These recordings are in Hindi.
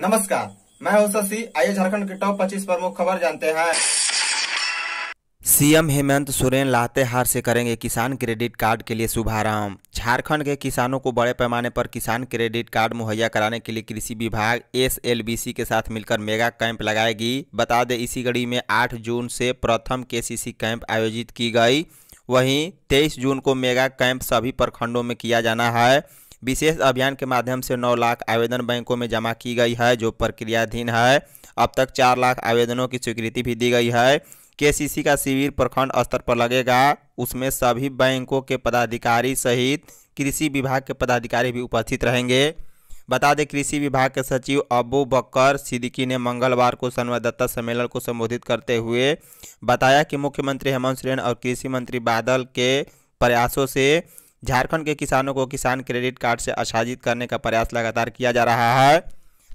नमस्कार मैं हूं शशि आइए झारखंड के टॉप 25 प्रमुख खबर जानते हैं सीएम हेमंत सोरेन लातेहार से करेंगे किसान क्रेडिट कार्ड के लिए शुभारंभ झारखंड के किसानों को बड़े पैमाने पर किसान क्रेडिट कार्ड मुहैया कराने के लिए कृषि विभाग एसएलबीसी के साथ मिलकर मेगा कैंप लगाएगी बता दें इसी कड़ी में 8 जून से प्रथम केसीसी कैंप आयोजित की गई वहीं 23 जून को मेगा कैंप सभी प्रखंडों में किया जाना है विशेष अभियान के माध्यम से नौ लाख आवेदन बैंकों में जमा की गई है जो प्रक्रियाधीन है अब तक चार लाख आवेदनों की स्वीकृति भी दी गई है केसीसी का शिविर प्रखंड स्तर पर लगेगा उसमें सभी बैंकों के पदाधिकारी सहित कृषि विभाग के पदाधिकारी भी उपस्थित रहेंगे बता दें कृषि विभाग के सचिव अबू बकर सिद्दीकी ने मंगलवार को संवाददाता सम्मेलन को संबोधित करते हुए बताया कि मुख्यमंत्री हेमंत सोरेन और कृषि मंत्री बादल के प्रयासों से झारखंड के किसानों को किसान क्रेडिट कार्ड से आच्छादित करने का प्रयास लगातार किया जा रहा है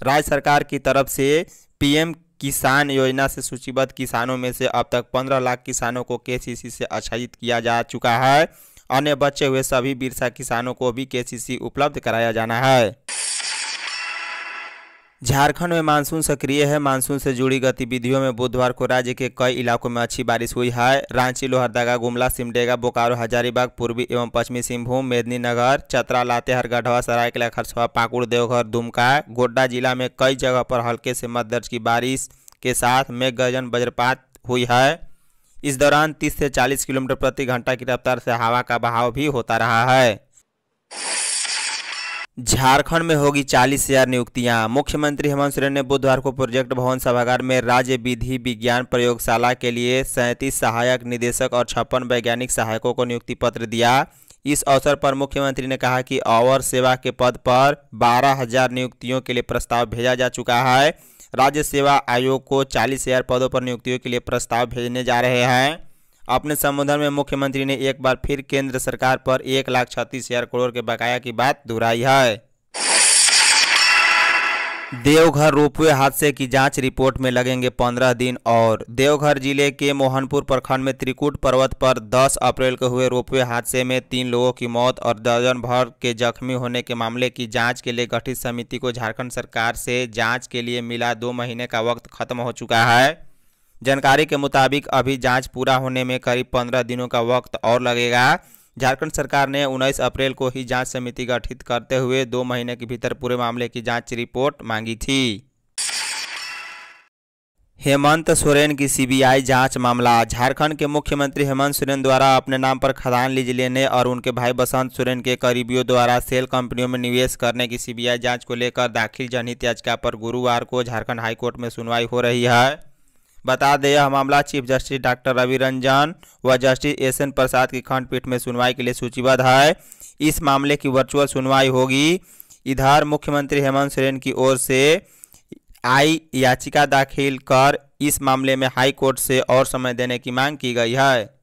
राज्य सरकार की तरफ से पीएम किसान योजना से सूचीबद्ध किसानों में से अब तक 15 लाख किसानों को केसीसी से आच्छादित किया जा चुका है अन्य बचे हुए सभी बिरसा किसानों को भी केसीसी उपलब्ध कराया जाना है झारखंड में मानसून सक्रिय है मानसून से जुड़ी गतिविधियों में बुधवार को राज्य के कई इलाकों में अच्छी बारिश हुई है रांची लोहरदगा गुमला सिमडेगा बोकारो हजारीबाग पूर्वी एवं पश्चिमी सिंहभूम मेदिनीनगर चतरा लातेहर गढ़वा सरायकला खरसवा पाकुड़ देवघर दुमका गोड्डा जिला में कई जगह पर हल्के से मत दर्ज की बारिश के साथ मेघ गजन वज्रपात हुई है इस दौरान 30 से 40 किलोमीटर प्रति घंटा की रफ्तार से हवा का बहाव भी होता रहा है झारखंड में होगी चालीस हजार नियुक्तियां मुख्यमंत्री हेमंत सोरेन ने बुधवार को प्रोजेक्ट भवन सभागार में राज्य विधि विज्ञान प्रयोगशाला के लिए सैंतीस सहायक निदेशक और छप्पन वैज्ञानिक सहायकों को नियुक्ति पत्र दिया इस अवसर पर मुख्यमंत्री ने कहा कि अवर सेवा के पद पर बारह हजार नियुक्तियों के लिए प्रस्ताव भेजा जा चुका है राज्य सेवा आयोग को चालीस हजार पदों पर नियुक्तियों के लिए प्रस्ताव भेजने जा रहे हैं अपने संबोधन में मुख्यमंत्री ने एक बार फिर केंद्र सरकार पर एक लाख छत्तीस हजार करोड़ के बकाया की बात दोहराई है देवघर रोपवे हादसे की जांच रिपोर्ट में लगेंगे पंद्रह दिन और देवघर जिले के मोहनपुर प्रखंड में त्रिकुट पर्वत पर 10 अप्रैल को हुए रोपवे हादसे में तीन लोगों की मौत और दर्जन भर के जख्मी होने के मामले की जांच के लिए गठित समिति को झारखंड सरकार से जांच के लिए मिला दो महीने का वक्त खत्म हो चुका है जानकारी के मुताबिक अभी जांच पूरा होने में करीब पंद्रह दिनों का वक्त और लगेगा झारखंड सरकार ने 19 अप्रैल को ही जांच समिति गठित करते हुए दो महीने के भीतर पूरे मामले की जांच रिपोर्ट मांगी थी हेमंत सोरेन की सीबीआई जांच मामला झारखंड के मुख्यमंत्री हेमंत सोरेन द्वारा अपने नाम पर खदान लीज लेने और उनके भाई बसंत सोरेन के करीबियों द्वारा सेल कंपनियों में निवेश करने की सीबीआई जांच को लेकर दाखिल जनहित याचिका पर गुरुवार को झारखंड हाईकोर्ट में सुनवाई हो रही है बता दें यह मामला chief justice doctor Ravi Ranjan व जस्टिस एस एन प्रसाद की खंडपीठ में सुनवाई के लिए सूचीबद्ध है इस मामले की वर्चुअल सुनवाई होगी इधर मुख्यमंत्री हेमंत सोरेन की ओर से आई याचिका दाखिल कर इस मामले में हाई कोर्ट से और समय देने की मांग की गई है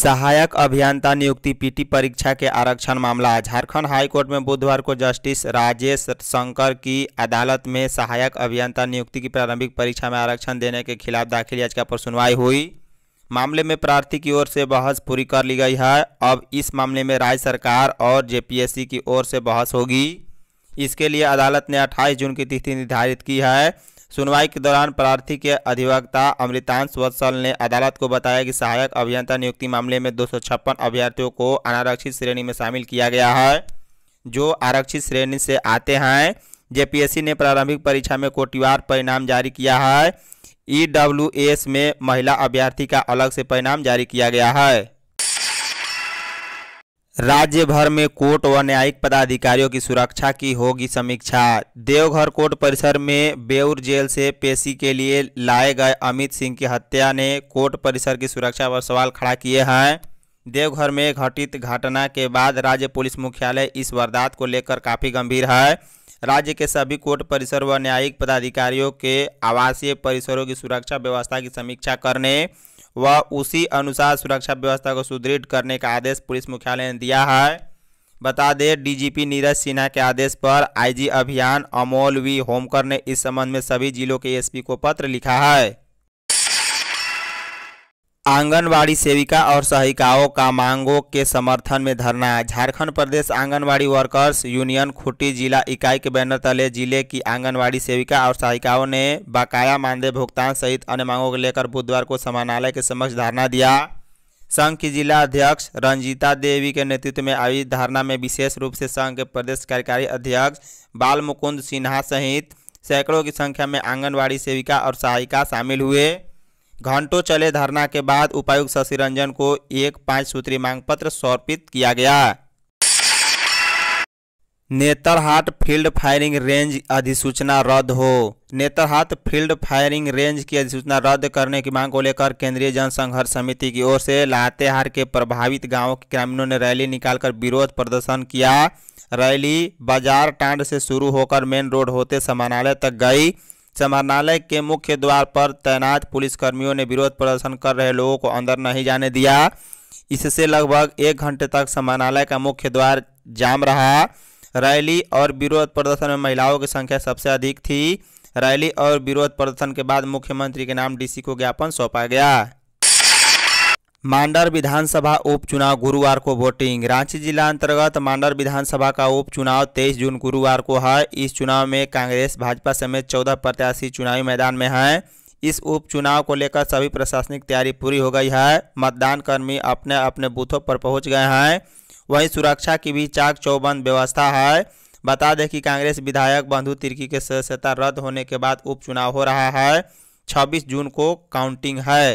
सहायक अभियंता नियुक्ति पीटी परीक्षा के आरक्षण मामला झारखंड हाईकोर्ट में बुधवार को जस्टिस राजेश शंकर की अदालत में सहायक अभियंता नियुक्ति की प्रारंभिक परीक्षा में आरक्षण देने के खिलाफ दाखिल याचिका पर सुनवाई हुई मामले में प्रार्थी की ओर से बहस पूरी कर ली गई है अब इस मामले में राज्य सरकार और जे की ओर से बहस होगी इसके लिए अदालत ने अट्ठाईस जून की तिथि निर्धारित की है सुनवाई के दौरान प्रार्थी के अधिवक्ता अमृतांश वत्सल ने अदालत को बताया कि सहायक अभियंता नियुक्ति मामले में दो अभ्यर्थियों को अनारक्षित श्रेणी में शामिल किया गया है जो आरक्षित श्रेणी से आते हैं जेपीएससी ने प्रारंभिक परीक्षा में कोटिवार परिणाम जारी किया है ईडब्ल्यूएस में महिला अभ्यर्थी का अलग से परिणाम जारी किया गया है राज्य भर में कोर्ट व न्यायिक पदाधिकारियों की सुरक्षा की होगी समीक्षा देवघर कोर्ट परिसर में बेउर जेल से पेशी के लिए लाए गए अमित सिंह की हत्या ने कोर्ट परिसर की सुरक्षा पर सवाल खड़ा किए हैं देवघर में घटित घटना के बाद राज्य पुलिस मुख्यालय इस वारदात को लेकर काफ़ी गंभीर है राज्य के सभी कोर्ट परिसर व न्यायिक पदाधिकारियों के आवासीय परिसरों की सुरक्षा व्यवस्था की समीक्षा करने व उसी अनुसार सुरक्षा व्यवस्था को सुदृढ़ करने का आदेश पुलिस मुख्यालय ने दिया है बता दें डीजीपी नीरज सिन्हा के आदेश पर आईजी अभियान अमोल वी होमकर ने इस संबंध में सभी जिलों के एसपी को पत्र लिखा है आंगनबाड़ी सेविका और सहायिकाओं का मांगों के समर्थन में धरना झारखंड प्रदेश आंगनबाड़ी वर्कर्स यूनियन खुट्टी जिला इकाई के बैनर तले जिले की आंगनबाड़ी सेविका और सहायिकाओं ने बकाया मानदेय भुगतान सहित अन्य मांगों को लेकर बुधवार को समानालय के समक्ष धरना दिया संघ की जिला अध्यक्ष रंजीता देवी के नेतृत्व में आयोजित धारणा में विशेष रूप से संघ के प्रदेश कार्यकारी अध्यक्ष बाल सिन्हा सहित सैकड़ों की संख्या में आंगनबाड़ी सेविका और सहायिका शामिल हुए घंटों चले धरना के बाद उपायुक्त शशि रंजन को एक पांच सूत्री मांग पत्र समर्पित किया गया नेतरहाट फील्ड फायरिंग रेंज अधिसूचना रद्द हो नेतरहाट फील्ड फायरिंग रेंज की अधिसूचना रद्द करने की मांग को लेकर केंद्रीय जनसंघर्ष समिति की ओर से लातेहार के प्रभावित गांवों के ग्रामीणों ने रैली निकालकर विरोध प्रदर्शन किया रैली बाजार टांड से शुरू होकर मेन रोड होते समानालय तक गई समरणालय के मुख्य द्वार पर तैनात पुलिसकर्मियों ने विरोध प्रदर्शन कर रहे लोगों को अंदर नहीं जाने दिया इससे लगभग एक घंटे तक समरणालय का मुख्य द्वार जाम रहा रैली और विरोध प्रदर्शन में महिलाओं की संख्या सबसे अधिक थी रैली और विरोध प्रदर्शन के बाद मुख्यमंत्री के नाम डीसी को ज्ञापन सौंपा गया मांडर विधानसभा उपचुनाव गुरुवार को वोटिंग रांची जिला अंतर्गत मांडर विधानसभा का उपचुनाव 23 जून गुरुवार को है इस चुनाव में कांग्रेस भाजपा समेत 14 प्रत्याशी चुनावी मैदान में हैं इस उपचुनाव को लेकर सभी प्रशासनिक तैयारी पूरी हो गई है मतदान कर्मी अपने अपने बूथों पर पहुंच गए हैं वहीं सुरक्षा की भी चाक चौबंद व्यवस्था है बता दें कि कांग्रेस विधायक बंधु तिर्की के सदस्यता रद्द होने के बाद उपचुनाव हो रहा है छब्बीस जून को काउंटिंग है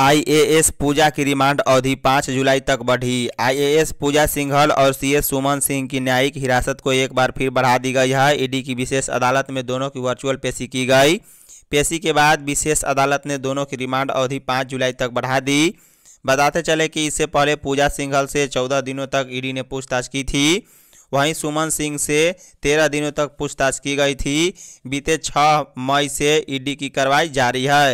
आईएएस पूजा की रिमांड अवधि पाँच जुलाई तक बढ़ी आईएएस पूजा सिंघल और सीएस सुमन सिंह की न्यायिक हिरासत को एक बार फिर बढ़ा दी गई है ईडी की विशेष अदालत में दोनों की वर्चुअल पेशी की गई पेशी के बाद विशेष अदालत ने दोनों की रिमांड अवधि पाँच जुलाई तक बढ़ा दी बताते चले कि इससे पहले पूजा सिंघल से चौदह दिनों तक ईडी ने पूछताछ की थी वहीं सुमन सिंह से तेरह दिनों तक पूछताछ की गई थी बीते छः मई से ईडी की कार्रवाई जारी है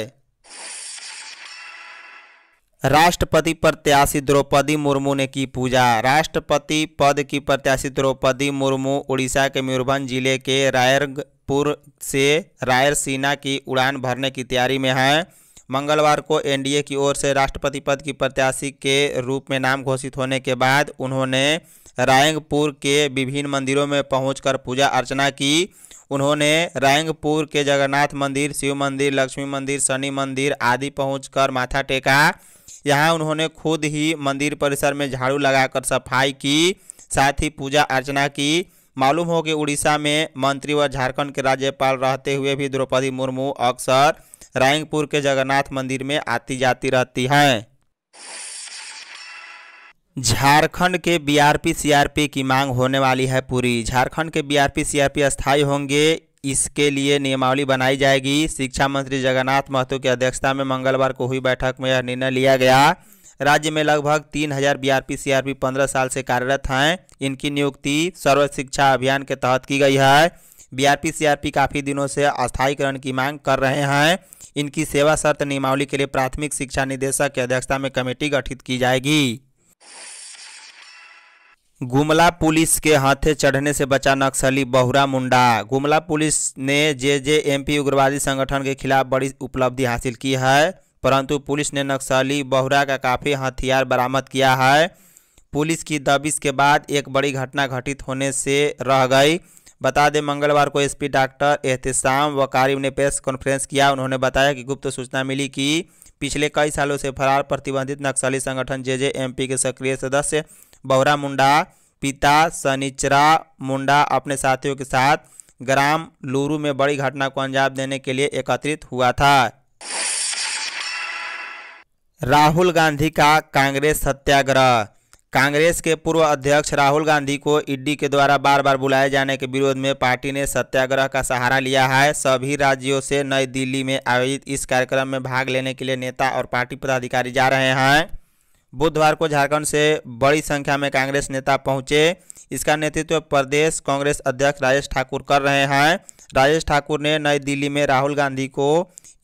राष्ट्रपति प्रत्याशी द्रौपदी मुर्मू ने की पूजा राष्ट्रपति पद की प्रत्याशी द्रौपदी मुर्मू उड़ीसा के मयूरभंज जिले के रायरपुर से रायरसीना की उड़ान भरने की तैयारी में हैं मंगलवार को एनडीए की ओर से राष्ट्रपति पद की प्रत्याशी के रूप में नाम घोषित होने के बाद उन्होंने रायंगपुर के विभिन्न मंदिरों में पहुंचकर पूजा अर्चना की उन्होंने रायंगपुर के जगन्नाथ मंदिर शिव मंदिर लक्ष्मी मंदिर शनि मंदिर आदि पहुंचकर माथा टेका यहाँ उन्होंने खुद ही मंदिर परिसर में झाड़ू लगाकर सफाई की साथ ही पूजा अर्चना की मालूम हो कि उड़ीसा में मंत्री व झारखंड के राज्यपाल रहते हुए भी द्रौपदी मुर्मू अक्सर रायपुर के जगन्नाथ मंदिर में आती जाती रहती हैं झारखंड के बीआरपी सीआरपी की मांग होने वाली है पूरी झारखंड के बीआरपी सीआरपी अस्थायी होंगे इसके लिए नियमावली बनाई जाएगी शिक्षा मंत्री जगन्नाथ महतो की अध्यक्षता में मंगलवार को हुई बैठक में यह निर्णय लिया गया राज्य में लगभग तीन हजार आर पी पंद्रह साल से कार्यरत हैं इनकी नियुक्ति सर्व शिक्षा अभियान के तहत की गई है बीआरपी सीआरपी काफ़ी दिनों से अस्थायीकरण की मांग कर रहे हैं इनकी सेवा शर्त नियमावली के लिए प्राथमिक शिक्षा निदेशक की अध्यक्षता में कमेटी गठित की जाएगी गुमला पुलिस के हाथे चढ़ने से बचा नक्सली बहुरा मुंडा गुमला पुलिस ने जे जे एम पी उग्रवादी संगठन के खिलाफ बड़ी उपलब्धि हासिल की है परंतु पुलिस ने नक्सली बहुरा का काफ़ी हथियार बरामद किया है पुलिस की दबिश के बाद एक बड़ी घटना घटित होने से रह गई बता दें मंगलवार को एसपी डॉक्टर एहतसाम व कारिम ने प्रेस कॉन्फ्रेंस किया उन्होंने बताया कि गुप्त सूचना मिली कि पिछले कई सालों से फरार प्रतिबंधित नक्सली संगठन जे जे एम पी के सक्रिय सदस्य बहुरा मुंडा पिता सनिचरा मुंडा अपने साथियों के साथ ग्राम लूरू में बड़ी घटना को अंजाम देने के लिए एकत्रित हुआ था राहुल गांधी का कांग्रेस सत्याग्रह कांग्रेस के पूर्व अध्यक्ष राहुल गांधी को ईडी के द्वारा बार बार बुलाए जाने के विरोध में पार्टी ने सत्याग्रह का सहारा लिया है सभी राज्यों से नई दिल्ली में आयोजित इस कार्यक्रम में भाग लेने के लिए नेता और पार्टी पदाधिकारी जा रहे हैं बुधवार को झारखंड से बड़ी संख्या में कांग्रेस नेता पहुंचे इसका नेतृत्व प्रदेश कांग्रेस अध्यक्ष राजेश ठाकुर कर रहे हैं राजेश ठाकुर ने नई दिल्ली में राहुल गांधी को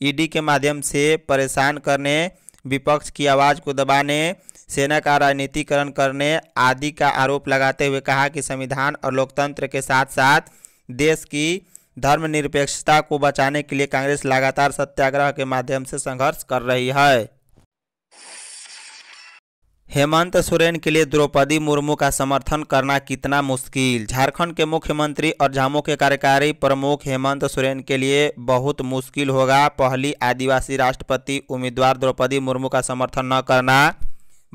ईडी के माध्यम से परेशान करने विपक्ष की आवाज़ को दबाने सेना का राजनीतिकरण करने आदि का आरोप लगाते हुए कहा कि संविधान और लोकतंत्र के साथ साथ देश की धर्मनिरपेक्षता को बचाने के लिए कांग्रेस लगातार सत्याग्रह के माध्यम से संघर्ष कर रही है हेमंत सोरेन के लिए द्रौपदी मुर्मू का समर्थन करना कितना मुश्किल झारखंड के मुख्यमंत्री और झामो के कार्यकारी प्रमुख हेमंत सोरेन के लिए बहुत मुश्किल होगा पहली आदिवासी राष्ट्रपति उम्मीदवार द्रौपदी मुर्मू का समर्थन न करना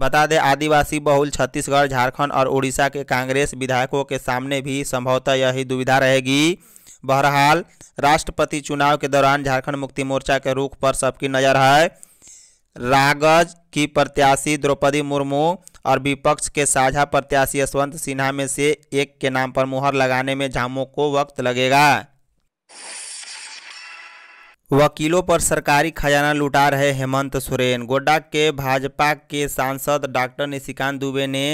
बता दें आदिवासी बहुल छत्तीसगढ़ झारखंड और उड़ीसा के कांग्रेस विधायकों के सामने भी संभवतः यही दुविधा रहेगी बहरहाल राष्ट्रपति चुनाव के दौरान झारखंड मुक्ति मोर्चा के रुख पर सबकी नज़र है रागज की प्रत्याशी द्रौपदी मुर्मू और विपक्ष के साझा प्रत्याशी यशवंत सिन्हा में से एक के नाम पर मुहर लगाने में झामों को वक्त लगेगा वकीलों पर सरकारी खजाना लुटा रहे हेमंत सोरेन गोड्डा के भाजपा के सांसद डॉक्टर निशिकांत दुबे ने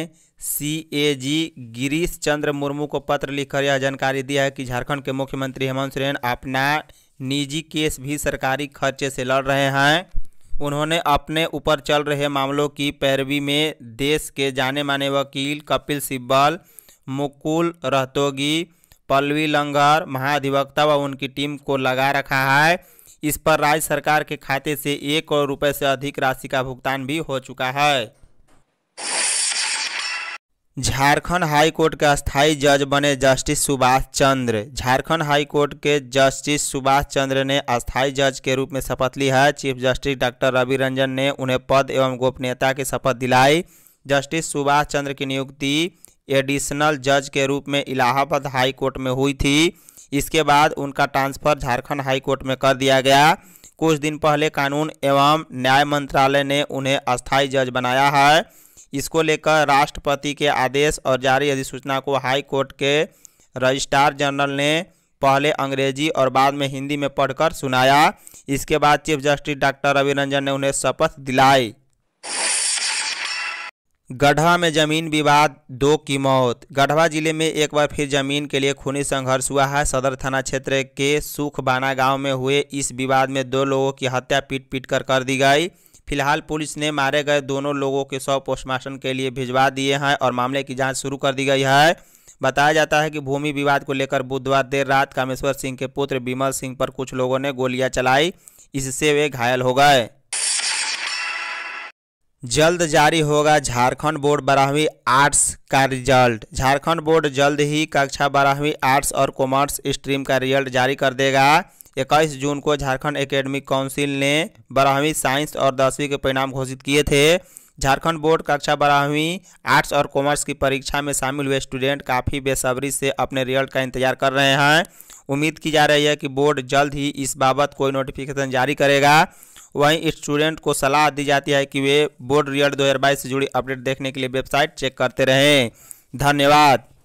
सीएजी गिरीश चंद्र मुर्मू को पत्र लिखकर यह जानकारी दी है कि झारखंड के मुख्यमंत्री हेमंत सोरेन अपना निजी केस भी सरकारी खर्चे से लड़ रहे हैं उन्होंने अपने ऊपर चल रहे मामलों की पैरवी में देश के जाने माने वकील कपिल सिब्बल मुकुल रहतोगी पल्लवी लंगर महाधिवक्ता व उनकी टीम को लगा रखा है इस पर राज्य सरकार के खाते से एक करोड़ रुपए से अधिक राशि का भुगतान भी हो चुका है झारखंड हाई कोर्ट के अस्थाई जज बने justice Subhash Chandra Jharkhand high court के जस्टिस सुभाष चंद्र ने स्थायी जज के रूप में शपथ ली है chief justice doctor Ravi Ranjan ने उन्हें पद एवं गोपनीयता की शपथ दिलाई जस्टिस सुभाष चंद्र की नियुक्ति एडिशनल जज के रूप में इलाहाबाद हाई कोर्ट में हुई थी इसके बाद उनका ट्रांसफर झारखंड हाई कोर्ट में कर दिया गया कुछ दिन पहले कानून एवं न्याय मंत्रालय ने उन्हें अस्थायी जज बनाया है इसको लेकर राष्ट्रपति के आदेश और जारी अधिसूचना को हाई कोर्ट के रजिस्ट्रार जनरल ने पहले अंग्रेजी और बाद में हिंदी में पढ़कर सुनाया इसके बाद chief justice doctor Ravi Ranjan ने उन्हें शपथ दिलाई गढ़वा में जमीन विवाद दो की मौत गढ़वा जिले में एक बार फिर जमीन के लिए खूनी संघर्ष हुआ है सदर थाना क्षेत्र के सुखबाना गांव में हुए इस विवाद में दो लोगों की हत्या पीट पीट कर कर दी गई फिलहाल पुलिस ने मारे गए दोनों लोगों के शव पोस्टमार्टम के लिए भिजवा दिए हैं और मामले की जाँच शुरू कर दी गई है बताया जाता है कि भूमि विवाद को लेकर बुधवार देर रात कामेश्वर सिंह के पुत्र बिमल सिंह पर कुछ लोगों ने गोलियां चलाई इससे वे घायल हो गए जल्द जारी होगा झारखंड बोर्ड बारहवीं आर्ट्स का रिजल्ट झारखंड बोर्ड जल्द ही कक्षा बारहवीं आर्ट्स और कॉमर्स स्ट्रीम का रिजल्ट जारी कर देगा इक्कीस जून को झारखंड एकेडमिक काउंसिल ने बारहवीं साइंस और दसवीं के परिणाम घोषित किए थे झारखंड बोर्ड कक्षा बारहवीं आर्ट्स और कॉमर्स की परीक्षा में शामिल हुए स्टूडेंट काफ़ी बेसब्री से अपने रिजल्ट का इंतजार कर रहे हैं उम्मीद की जा रही है कि बोर्ड जल्द ही इस बाबत कोई नोटिफिकेशन जारी करेगा वहीं स्टूडेंट को सलाह दी जाती है कि वे बोर्ड रिजल्ट दो से जुड़ी अपडेट देखने के लिए वेबसाइट चेक करते रहें धन्यवाद